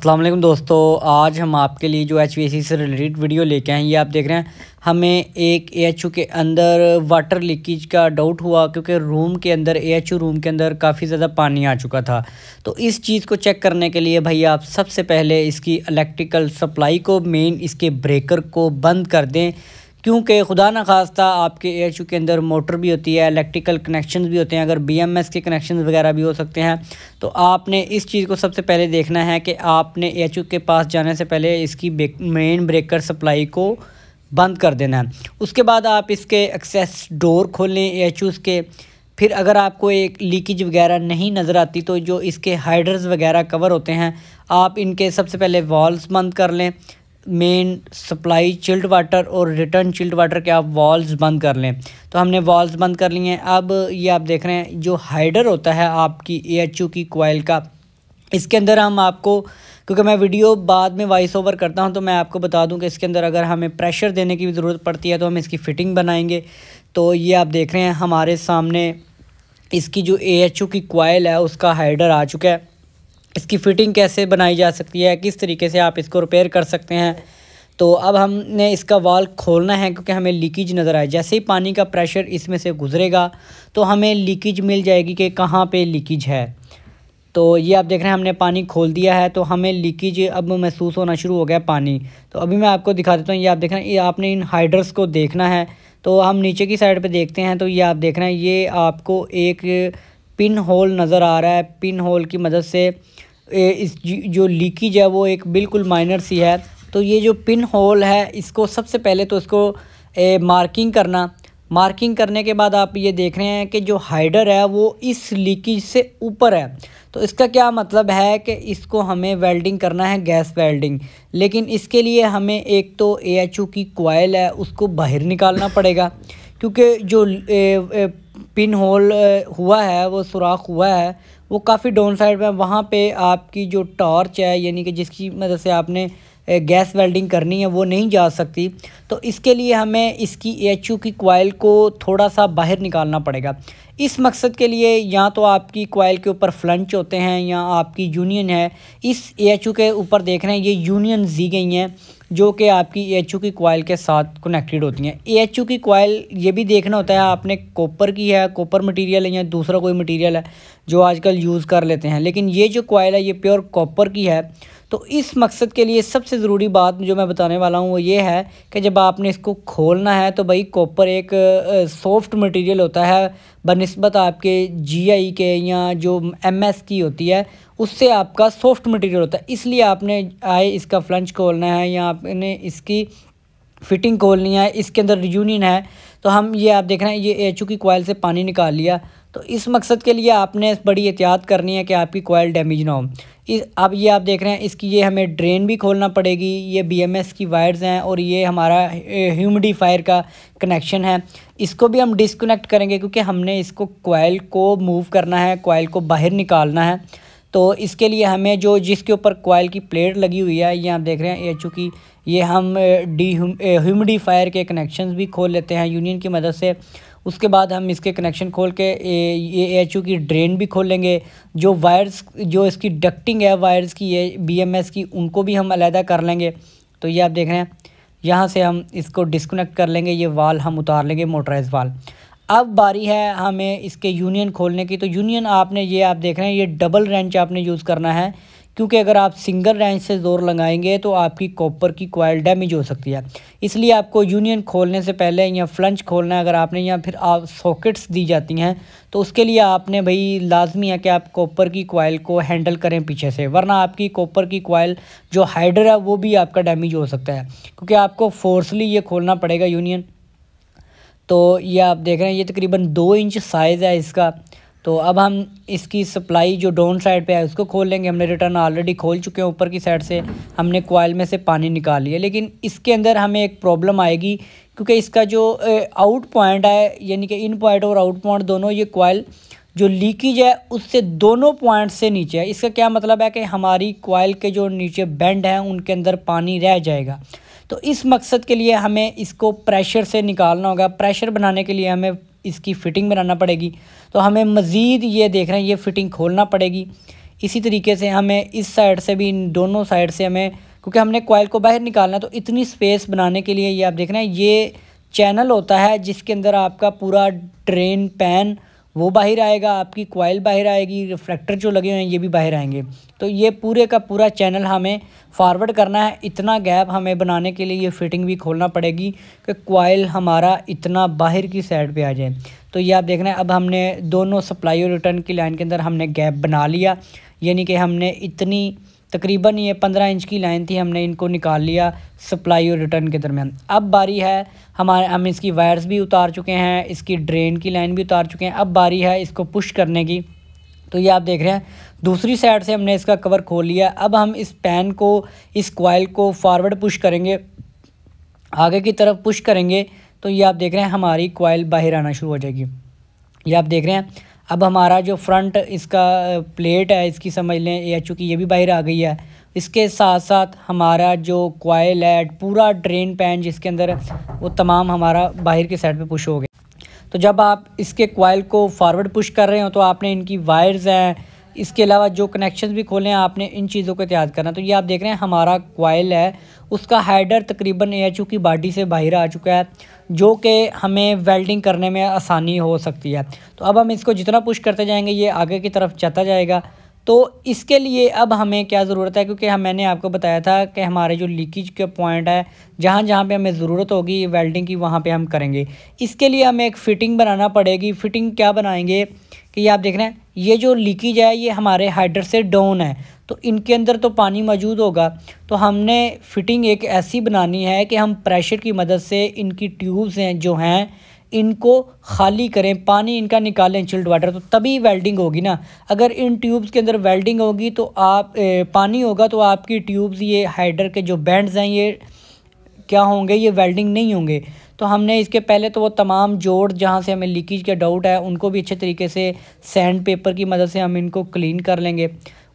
असलम दोस्तों आज हम आपके लिए जो एच से रिलेटेड वीडियो लेके आए हैं ये आप देख रहे हैं हमें एक ए के अंदर वाटर लीकेज का डाउट हुआ क्योंकि रूम के अंदर ए रूम के अंदर काफ़ी ज़्यादा पानी आ चुका था तो इस चीज़ को चेक करने के लिए भाई आप सबसे पहले इसकी इलेक्ट्रिकल सप्लाई को मेन इसके ब्रेकर को बंद कर दें क्योंकि खुदा न खास्ता आपके ए के अंदर मोटर भी होती है इलेक्ट्रिकल कनेक्शन भी होते हैं अगर बी एम एस के कनेक्शन वगैरह भी हो सकते हैं तो आपने इस चीज़ को सबसे पहले देखना है कि आपने ए के पास जाने से पहले इसकी मेन ब्रेकर सप्लाई को बंद कर देना है उसके बाद आप इसके एक्सेस डोर खोल खोलें ए के फिर अगर आपको एक लीकेज वगैरह नहीं नज़र आती तो जो इसके हाइडर्स वगैरह कवर होते हैं आप इनके सबसे पहले वॉल्स बंद कर लें मेन सप्लाई चिल्ड वाटर और रिटर्न चिल्ड वाटर के आप वॉल्स बंद कर लें तो हमने वॉल्स बंद कर लिए हैं अब ये आप देख रहे हैं जो हाइडर होता है आपकी ए एच यू की कोयल का इसके अंदर हम आपको क्योंकि मैं वीडियो बाद में वॉइस ओवर करता हूं तो मैं आपको बता दूं कि इसके अंदर अगर हमें प्रेशर देने की ज़रूरत पड़ती है तो हम इसकी फ़िटिंग बनाएंगे तो ये आप देख रहे हैं हमारे सामने इसकी जो ए एच यू की कोयल है उसका हाइडर आ चुका है इसकी फ़िटिंग कैसे बनाई जा सकती है किस तरीके से आप इसको रिपेयर कर सकते हैं तो अब हमने इसका वाल खोलना है क्योंकि हमें लीकेज नज़र आए जैसे ही पानी का प्रेशर इसमें से गुजरेगा तो हमें लीकेज मिल जाएगी कि कहाँ पे लीकेज है तो ये आप देख रहे हैं हमने पानी खोल दिया है तो हमें लीकेज अब महसूस होना शुरू हो गया पानी तो अभी मैं आपको दिखा देता हूँ ये आप देख रहे हैं ये आपने इन हाइड्रस को देखना है तो हम नीचे की साइड पर देखते हैं तो ये आप देख रहे हैं ये आपको एक पिन होल नज़र आ रहा है पिन होल की मदद से इस जो लीकेज है वो एक बिल्कुल माइनर सी है तो ये जो पिन होल है इसको सबसे पहले तो इसको ए, मार्किंग करना मार्किंग करने के बाद आप ये देख रहे हैं कि जो हाइडर है वो इस लीकेज से ऊपर है तो इसका क्या मतलब है कि इसको हमें वेल्डिंग करना है गैस वेल्डिंग लेकिन इसके लिए हमें एक तो ए की कोयल है उसको बाहर निकालना पड़ेगा क्योंकि जो ए, ए, पिन होल हुआ है वो सुराख हुआ है वो काफ़ी डाउन साइड में वहाँ पे आपकी जो टॉर्च है यानी कि जिसकी मदद से आपने गैस वेल्डिंग करनी है वो नहीं जा सकती तो इसके लिए हमें इसकी ए की कोयल को थोड़ा सा बाहर निकालना पड़ेगा इस मकसद के लिए या तो आपकी कोयल के ऊपर फ्लंच होते हैं या आपकी यूनियन है इस ए के ऊपर देख रहे हैं ये यूनियन दी गई हैं जो कि आपकी ए की कॉयल के साथ कनेक्टेड होती हैं ए की कॉयल ये भी देखना होता है आपने कॉपर की है कॉपर मटेरियल है या दूसरा कोई मटेरियल है जो आजकल यूज़ कर लेते हैं लेकिन ये जो कॉयल है ये प्योर कॉपर की है तो इस मकसद के लिए सबसे ज़रूरी बात जो मैं बताने वाला हूँ वो ये है कि जब आपने इसको खोलना है तो भाई कॉपर एक सॉफ्ट मटेरियल होता है बनस्बत आपके जीआई के या जो एमएस की होती है उससे आपका सॉफ्ट मटेरियल होता है इसलिए आपने आए इसका फ्लंच खोलना है या आपने इसकी फिटिंग खोलनी है इसके अंदर यूनियन है तो हम ये आप देख रहे हैं ये एचू की कोयल से पानी निकाल लिया तो इस मकसद के लिए आपने बड़ी एहतियात करनी है कि आपकी कोयल डैमेज ना हो इस अब ये आप देख रहे हैं इसकी ये हमें ड्रेन भी खोलना पड़ेगी ये बीएमएस की वायर्स हैं और ये हमारा ह्यूमिडिफायर का कनेक्शन है इसको भी हम डिसकनेक्ट करेंगे क्योंकि हमने इसको कोयल को मूव करना है कोयल को बाहर निकालना है तो इसके लिए हमें जो जिसके ऊपर कोयल की प्लेट लगी हुई है ये आप देख रहे हैं ये चूँकि ये हम डी ह्यूमिडिफायर के कनेक्शन भी खोल लेते हैं यूनियन की मदद से उसके बाद हम इसके कनेक्शन खोल के ये एच की ड्रेन भी खोलेंगे जो वायर्स जो इसकी डक्टिंग है वायर्स की ये बीएमएस की उनको भी हम अलहदा कर लेंगे तो ये आप देख रहे हैं यहाँ से हम इसको डिस्कनेक्ट कर लेंगे ये वाल हम उतार लेंगे मोटराइज वाल अब बारी है हमें इसके यूनियन खोलने की तो यूनियन आपने ये आप देख रहे हैं ये डबल रेंच आपने यूज़ करना है क्योंकि अगर आप सिंगल रेंज से ज़ोर लगाएंगे तो आपकी कॉपर की क्वाइल डैमेज हो सकती है इसलिए आपको यूनियन खोलने से पहले या फ्लंच खोलना है अगर आपने या फिर आप सॉकेट्स दी जाती हैं तो उसके लिए आपने भाई लाजमी है कि आप कॉपर की क्वाइल को हैंडल करें पीछे से वरना आपकी कॉपर की क्वाइल जो हाइडर है वो भी आपका डैमेज हो सकता है क्योंकि आपको फोर्सली ये खोलना पड़ेगा यूनियन तो ये आप देख रहे हैं ये तकरीबन दो इंच साइज़ है इसका तो अब हम इसकी सप्लाई जो डाउन साइड पे है उसको खोल लेंगे हमने रिटर्न ऑलरेडी खोल चुके हैं ऊपर की साइड से हमने कोयल में से पानी निकाल लिया लेकिन इसके अंदर हमें एक प्रॉब्लम आएगी क्योंकि इसका जो आउट पॉइंट है यानी कि इन पॉइंट और आउट पॉइंट दोनों ये कोयल जो लीकेज है उससे दोनों पॉइंट से नीचे है इसका क्या मतलब है कि हमारी कोयल के जो नीचे बैंड हैं उनके अंदर पानी रह जाएगा तो इस मकसद के लिए हमें इसको प्रेशर से निकालना होगा प्रेशर बनाने के लिए हमें इसकी फ़िटिंग बनाना पड़ेगी तो हमें मज़ीद ये देख रहे हैं ये फ़िटिंग खोलना पड़ेगी इसी तरीके से हमें इस साइड से भी दोनों साइड से हमें क्योंकि हमने कॉयल को बाहर निकालना है तो इतनी स्पेस बनाने के लिए ये आप देख रहे हैं ये चैनल होता है जिसके अंदर आपका पूरा ड्रेन पैन वो बाहर आएगा आपकी क्वाइल बाहर आएगी रिफ्रैक्टर जो लगे हुए हैं ये भी बाहर आएंगे तो ये पूरे का पूरा चैनल हमें फॉरवर्ड करना है इतना गैप हमें बनाने के लिए ये फिटिंग भी खोलना पड़ेगी कि क्वाइल हमारा इतना बाहर की साइड पे आ जाए तो ये आप देख रहे हैं अब हमने दोनों सप्लाई और रिटर्न की लाइन के अंदर हमने गैप बना लिया यानी कि हमने इतनी तकरीबन ये पंद्रह इंच की लाइन थी हमने इनको निकाल लिया सप्लाई और रिटर्न के दरमियान अब बारी है हमारे हम इसकी वायर्स भी उतार चुके हैं इसकी ड्रेन की लाइन भी उतार चुके हैं अब बारी है इसको पुश करने की तो ये आप देख रहे हैं दूसरी साइड से हमने इसका कवर खोल लिया अब हम इस पैन को इस क्वाइल को फॉरवर्ड पुश करेंगे आगे की तरफ पुश करेंगे तो ये आप देख रहे हैं हमारी क्वाइल बाहर आना शुरू हो जाएगी ये आप देख रहे हैं अब हमारा जो फ्रंट इसका प्लेट है इसकी समझ लें या चूँकि ये भी बाहर आ गई है इसके साथ साथ हमारा जो क्वाइल है पूरा ड्रेन पैन जिसके अंदर वो तमाम हमारा बाहर के साइड पे पुश हो गया तो जब आप इसके क्वाइल को फॉरवर्ड पुश कर रहे हो तो आपने इनकी वायर्स हैं इसके अलावा जो कनेक्शन भी खोले हैं आपने इन चीज़ों को एहतियात करना तो ये आप देख रहे हैं हमारा क्वाइल है उसका हाइडर तकरीबन ए एच की बाडी से बाहर आ चुका है जो कि हमें वेल्डिंग करने में आसानी हो सकती है तो अब हम इसको जितना पुश करते जाएंगे ये आगे की तरफ जाता जाएगा तो इसके लिए अब हमें क्या ज़रूरत है क्योंकि हम मैंने आपको बताया था कि हमारे जो लीकेज के पॉइंट है जहाँ जहाँ पे हमें ज़रूरत होगी वेल्डिंग की वहाँ पे हम करेंगे इसके लिए हमें एक फ़िटिंग बनाना पड़ेगी फ़िटिंग क्या बनाएंगे कि ये आप देख रहे हैं ये जो लीकेज है ये हमारे हाइडर से डाउन है तो इनके अंदर तो पानी मौजूद होगा तो हमने फिटिंग एक ऐसी बनानी है कि हम प्रेशर की मदद से इनकी ट्यूब्स हैं जो हैं इनको खाली करें पानी इनका निकालें चिल्ड वाटर तो तभी वेल्डिंग होगी ना अगर इन ट्यूब्स के अंदर वेल्डिंग होगी तो आप ए, पानी होगा तो आपकी ट्यूब्स ये हाइडर के जो बैंड्स हैं ये क्या होंगे ये वेल्डिंग नहीं होंगे तो हमने इसके पहले तो वो तमाम जोड़ जहाँ से हमें लीकेज का डाउट है उनको भी अच्छे तरीके से सैंड पेपर की मदद से हम इनको क्लीन कर लेंगे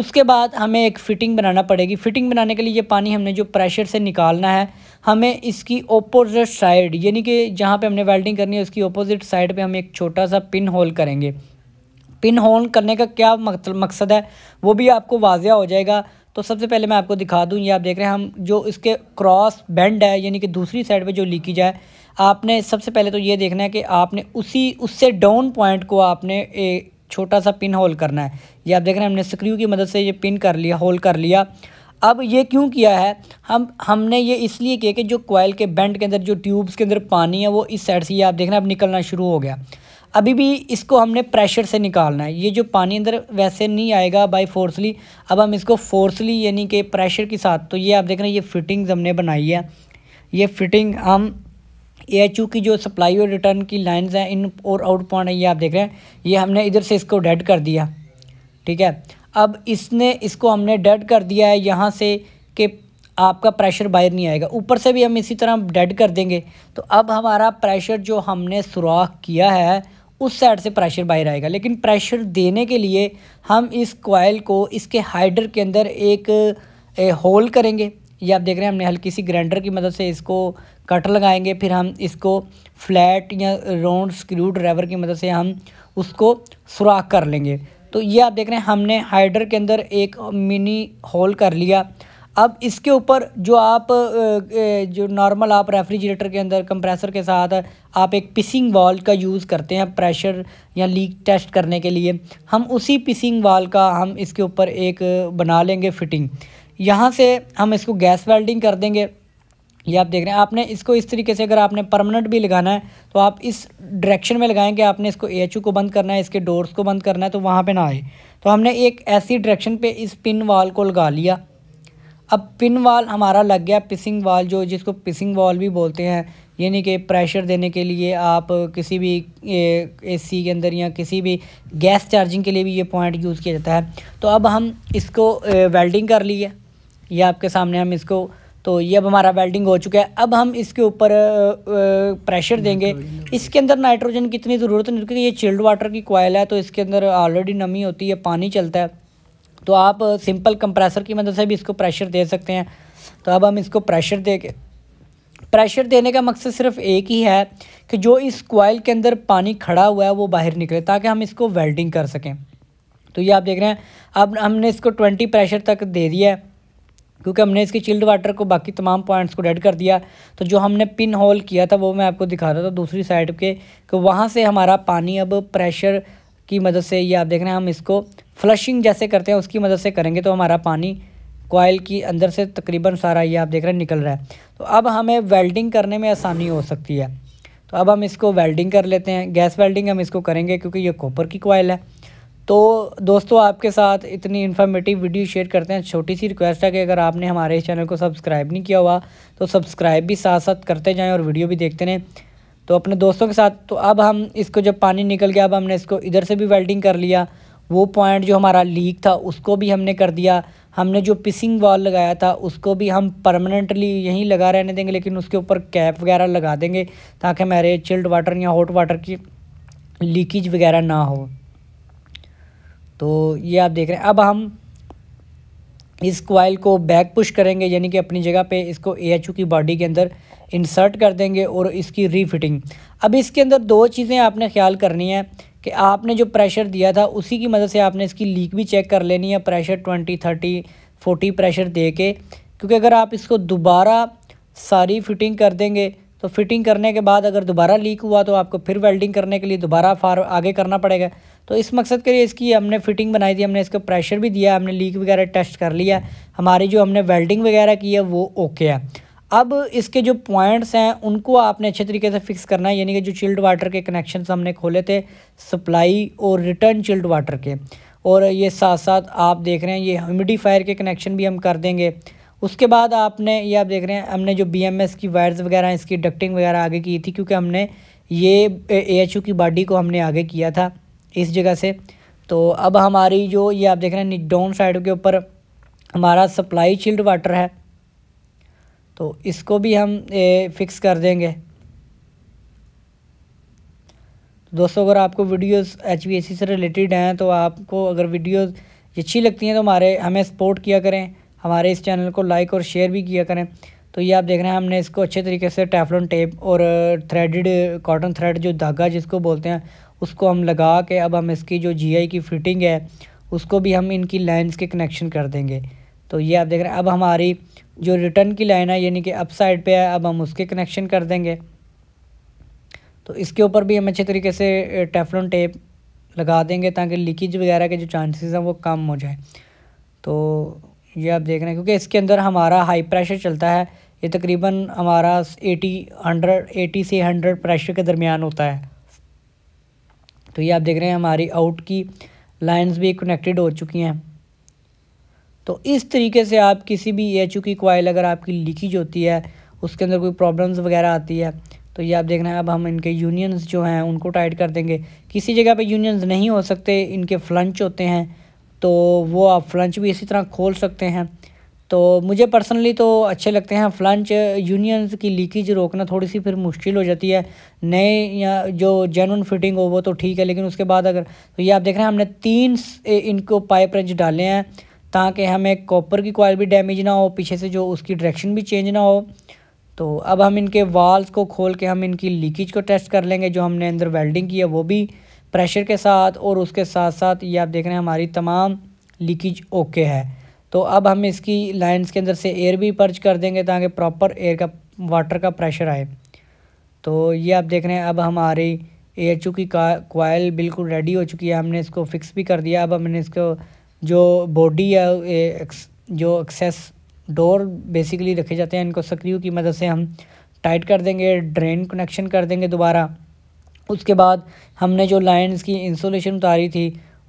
उसके बाद हमें एक फ़िटिंग बनाना पड़ेगी फ़िटिंग बनाने के लिए ये पानी हमने जो प्रेशर से निकालना है हमें इसकी ओपोजिट साइड यानी कि जहाँ पे हमने वेल्डिंग करनी है उसकी ओपोजिट साइड पे हम एक छोटा सा पिन होल करेंगे पिन होल करने का क्या मतलब मकसद है वो भी आपको वाजिया हो जाएगा तो सबसे पहले मैं आपको दिखा दूँ ये आप देख रहे हैं हम जो इसके क्रॉस बैंड है यानी कि दूसरी साइड पर जो लीकेज है आपने सबसे पहले तो ये देखना है कि आपने उसी उससे डाउन पॉइंट को आपने छोटा सा पिन होल करना है ये आप देख रहे हैं हमने स्क्रू की मदद से ये पिन कर लिया होल कर लिया अब ये क्यों किया है हम हमने ये इसलिए किया कि जो कोयल के बैंड के अंदर जो ट्यूब्स के अंदर पानी है वो इस साइड से ये आप देख रहे हैं अब निकलना शुरू हो गया अभी भी इसको हमने प्रेशर से निकालना है ये जो पानी अंदर वैसे नहीं आएगा बाई फोर्सली अब हम इसको फोर्सली यानी कि प्रेशर के साथ तो ये आप देख रहे हैं ये फिटिंग्स हमने बनाई है ये फिटिंग हम ए की जो सप्लाई और रिटर्न की लाइन्स हैं इन और आउट पॉइंट ये आप देख रहे हैं ये हमने इधर से इसको डेड कर दिया ठीक है अब इसने इसको हमने डेड कर दिया है यहाँ से कि आपका प्रेशर बाहर नहीं आएगा ऊपर से भी हम इसी तरह डेड कर देंगे तो अब हमारा प्रेशर जो हमने सुराख किया है उस साइड से प्रेशर बाहर आएगा लेकिन प्रेशर देने के लिए हम इस कॉयल को इसके हाइडर के अंदर एक होल करेंगे ये आप देख रहे हैं हमने हल्की सी ग्राइंडर की मदद से इसको कट लगाएंगे फिर हम इसको फ्लैट या राउंड स्क्रू ड्राइवर की मदद से हम उसको सुराख कर लेंगे तो ये आप देख रहे हैं हमने हाइडर के अंदर एक मिनी होल कर लिया अब इसके ऊपर जो आप जो नॉर्मल आप रेफ्रिजरेटर के अंदर कंप्रेसर के साथ आप एक पिसिंग वाल का यूज़ करते हैं प्रेशर या लीक टेस्ट करने के लिए हम उसी पिसिंग वाल का हम इसके ऊपर एक बना लेंगे फिटिंग यहाँ से हम इसको गैस वेल्डिंग कर देंगे ये आप देख रहे हैं आपने इसको इस तरीके से अगर आपने परमानेंट भी लगाना है तो आप इस डायरेक्शन में लगाएं कि आपने इसको ए को बंद करना है इसके डोर्स को बंद करना है तो वहाँ पे ना आए तो हमने एक ऐसी डायरेक्शन पे इस पिन वाल को लगा लिया अब पिन वाल हमारा लग गया पिसिंग वाल जो जिसको पिसिंग वाल भी बोलते हैं यानी कि प्रेशर देने के लिए आप किसी भी ए सी के अंदर या किसी भी गैस चार्जिंग के लिए भी ये पॉइंट यूज़ किया जाता है तो अब हम इसको वेल्डिंग कर लिए ये आपके सामने हम इसको तो ये अब हमारा वेल्डिंग हो चुका है अब हम इसके ऊपर प्रेशर देंगे इसके अंदर नाइट्रोजन की इतनी ज़रूरत नहीं क्योंकि ये चिल्ड वाटर की कोयल है तो इसके अंदर ऑलरेडी नमी होती है पानी चलता है तो आप सिंपल कंप्रेसर की मदद से भी इसको प्रेशर दे सकते हैं तो अब हम इसको प्रेशर दे के प्रेशर देने का मकसद सिर्फ एक ही है कि जो इस कोयल के अंदर पानी खड़ा हुआ है वो बाहर निकले ताकि हम इसको वेल्डिंग कर सकें तो ये आप देख रहे हैं अब हमने इसको ट्वेंटी प्रेशर तक दे दिया है क्योंकि हमने इसके चिल्ड वाटर को बाकी तमाम पॉइंट्स को डेड कर दिया तो जो हमने पिन होल किया था वो मैं आपको दिखा रहा था दूसरी साइड के कि वहाँ से हमारा पानी अब प्रेशर की मदद से ये आप देख रहे हैं हम इसको फ्लशिंग जैसे करते हैं उसकी मदद से करेंगे तो हमारा पानी कोयल की अंदर से तकरीबन सारा ये आप देख रहे हैं निकल रहा है तो अब हमें वेल्डिंग करने में आसानी हो सकती है तो अब हम इसको वेल्डिंग कर लेते हैं गैस वेल्डिंग हम इसको करेंगे क्योंकि ये कॉपर की कोयल है तो दोस्तों आपके साथ इतनी इन्फॉर्मेटिव वीडियो शेयर करते हैं छोटी सी रिक्वेस्ट है कि अगर आपने हमारे इस चैनल को सब्सक्राइब नहीं किया हुआ तो सब्सक्राइब भी साथ साथ करते जाएं और वीडियो भी देखते रहें तो अपने दोस्तों के साथ तो अब हम इसको जब पानी निकल गया अब हमने इसको इधर से भी वेल्डिंग कर लिया वो पॉइंट जो हमारा लीक था उसको भी हमने कर दिया हमने जो पिसिंग वॉल लगाया था उसको भी हम परमानेंटली यहीं लगा रहने देंगे लेकिन उसके ऊपर कैप वगैरह लगा देंगे ताकि हमारे चिल्ड वाटर या हॉट वाटर की लीकेज वगैरह ना हो तो ये आप देख रहे हैं अब हम इस क्वाइल को बैक पुश करेंगे यानी कि अपनी जगह पे इसको ए की बॉडी के अंदर इंसर्ट कर देंगे और इसकी रीफिटिंग अब इसके अंदर दो चीज़ें आपने ख्याल करनी है कि आपने जो प्रेशर दिया था उसी की मदद से आपने इसकी लीक भी चेक कर लेनी है pressure twenty thirty forty pressure दे के क्योंकि अगर आप इसको दोबारा सारी फिटिंग कर देंगे तो फिटिंग करने के बाद अगर दोबारा लीक हुआ तो आपको फिर वेल्डिंग करने के लिए दोबारा फार आगे करना पड़ेगा तो इस मकसद के लिए इसकी हमने फिटिंग बनाई थी हमने इसको प्रेशर भी दिया हमने लीक वगैरह टेस्ट कर लिया हमारी जो हमने वेल्डिंग वगैरह की है वो ओके है अब इसके जो पॉइंट्स हैं उनको आपने अच्छे तरीके से फिक्स करना है यानी कि जो चिल्ड वाटर के कनेक्शन हमने खोले थे सप्लाई और रिटर्न चिल्ड वाटर के और ये साथ साथ आप देख रहे हैं ये ह्यूमिडिफायर के कनेक्शन भी हम कर देंगे उसके बाद आपने ये आप देख रहे हैं हमने जो बीएमएस की वायर्स वगैरह इसकी डक्टिंग वगैरह आगे की थी क्योंकि हमने ये एएचयू की बॉडी को हमने आगे किया था इस जगह से तो अब हमारी जो ये आप देख रहे हैं डाउन साइड के ऊपर हमारा सप्लाई चिल्ड वाटर है तो इसको भी हम ए, फिक्स कर देंगे तो दोस्तों अगर आपको वीडियोस एच से रिलेटेड हैं तो आपको अगर वीडियोस अच्छी लगती हैं तो हमारे हमें सपोर्ट किया करें हमारे इस चैनल को लाइक और शेयर भी किया करें तो ये आप देख रहे हैं हमने इसको अच्छे तरीके से टेफलॉन टेप और थ्रेडेड कॉटन थ्रेड जो धागा जिसको बोलते हैं उसको हम लगा के अब हम इसकी जो जीआई की फिटिंग है उसको भी हम इनकी लाइंस के कनेक्शन कर देंगे तो ये आप देख रहे हैं अब हमारी जो रिटर्न की लाइन है यानी कि अप साइड पर है अब हम उसके कनेक्शन कर देंगे तो इसके ऊपर भी हम अच्छे तरीके से टेफलॉन टेप लगा देंगे ताकि लीकेज वगैरह के जो चांसेस हैं वो कम हो जाए तो ये आप देख रहे हैं क्योंकि इसके अंदर हमारा हाई प्रेशर चलता है ये तकरीबन हमारा एटी हंड्रेड एटी से हंड्रेड प्रेशर के दरमियान होता है तो ये आप देख रहे हैं हमारी आउट की लाइंस भी कनेक्टेड हो चुकी हैं तो इस तरीके से आप किसी भी ई की कोयल अगर आपकी लीकेज होती है उसके अंदर कोई प्रॉब्लम्स वगैरह आती है तो ये आप देख रहे हैं अब हम इनके यूनियंस जो हैं उनको टाइट कर देंगे किसी जगह पे यूनियंस नहीं हो सकते इनके फ्लंच होते हैं तो वो आप फ्लंच भी इसी तरह खोल सकते हैं तो मुझे पर्सनली तो अच्छे लगते हैं फ्लंच यूनियंस की लीकेज रोकना थोड़ी सी फिर मुश्किल हो जाती है नए या जो जेनवन फिटिंग हो वो तो ठीक है लेकिन उसके बाद अगर तो ये आप देख रहे हैं हमने तीन इनको पाइप रेंज डाले हैं ताकि हमें कॉपर की क्वाल भी डैमेज ना हो पीछे से जो उसकी डायरेक्शन भी चेंज ना हो तो अब हम इनके वाल्स को खोल के हम इनकी लीकेज को टेस्ट कर लेंगे जो हमने अंदर वेल्डिंग की है वो भी प्रेशर के साथ और उसके साथ साथ ये आप देख रहे हैं हमारी तमाम लीकेज ओके है तो अब हम इसकी लाइन्स के अंदर से एयर भी पर्च कर देंगे ताकि प्रॉपर एयर का वाटर का प्रेशर आए तो ये आप देख रहे हैं अब हमारी एयर चू की कोयल बिल्कुल रेडी हो चुकी है हमने इसको फिक्स भी कर दिया अब हमने इसको जो बॉडी या जो एक्सेस डोर बेसिकली रखे जाते हैं इनको सक्रियो की मदद से हम टाइट कर देंगे ड्रेन कनेक्शन कर देंगे दोबारा उसके बाद हमने जो लाइंस की इंसोलेशन उतारी थी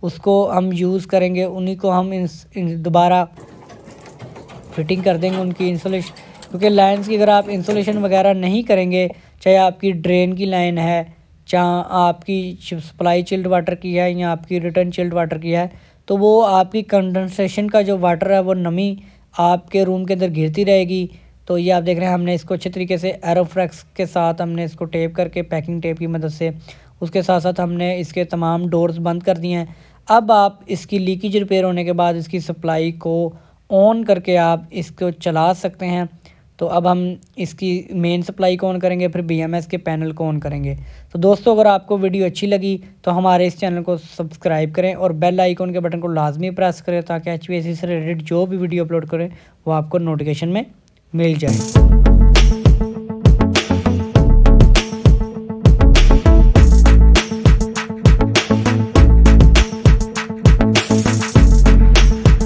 उसको हम यूज़ करेंगे उन्हीं को हम दोबारा फिटिंग कर देंगे उनकी इंसोलेशन क्योंकि लाइंस की अगर आप इंसोलेशन वगैरह नहीं करेंगे चाहे आपकी ड्रेन की लाइन है चाहे आपकी सप्लाई चिल्ड वाटर की है या आपकी रिटर्न चिल्ड वाटर की है तो वो आपकी कंडेंसेशन का जो वाटर है वो नमी आपके रूम के अंदर घिरती रहेगी तो ये आप देख रहे हैं हमने इसको अच्छे तरीके से एरोफ्रैक्स के साथ हमने इसको टेप करके पैकिंग टेप की मदद से उसके साथ साथ हमने इसके तमाम डोर्स बंद कर दिए हैं अब आप इसकी लीकेज रिपेयर होने के बाद इसकी सप्लाई को ऑन करके आप इसको चला सकते हैं तो अब हम इसकी मेन सप्लाई को ऑन करेंगे फिर बीएमएस के पैनल को ऑन करेंगे तो दोस्तों अगर आपको वीडियो अच्छी लगी तो हमारे इस चैनल को सब्सक्राइब करें और बेल आइकॉन के बटन को लाजमी प्रेस करें ताकि एच से रिलेटेड जो भी वीडियो अपलोड करें वो आपको नोटिफिकेशन में मिल जाए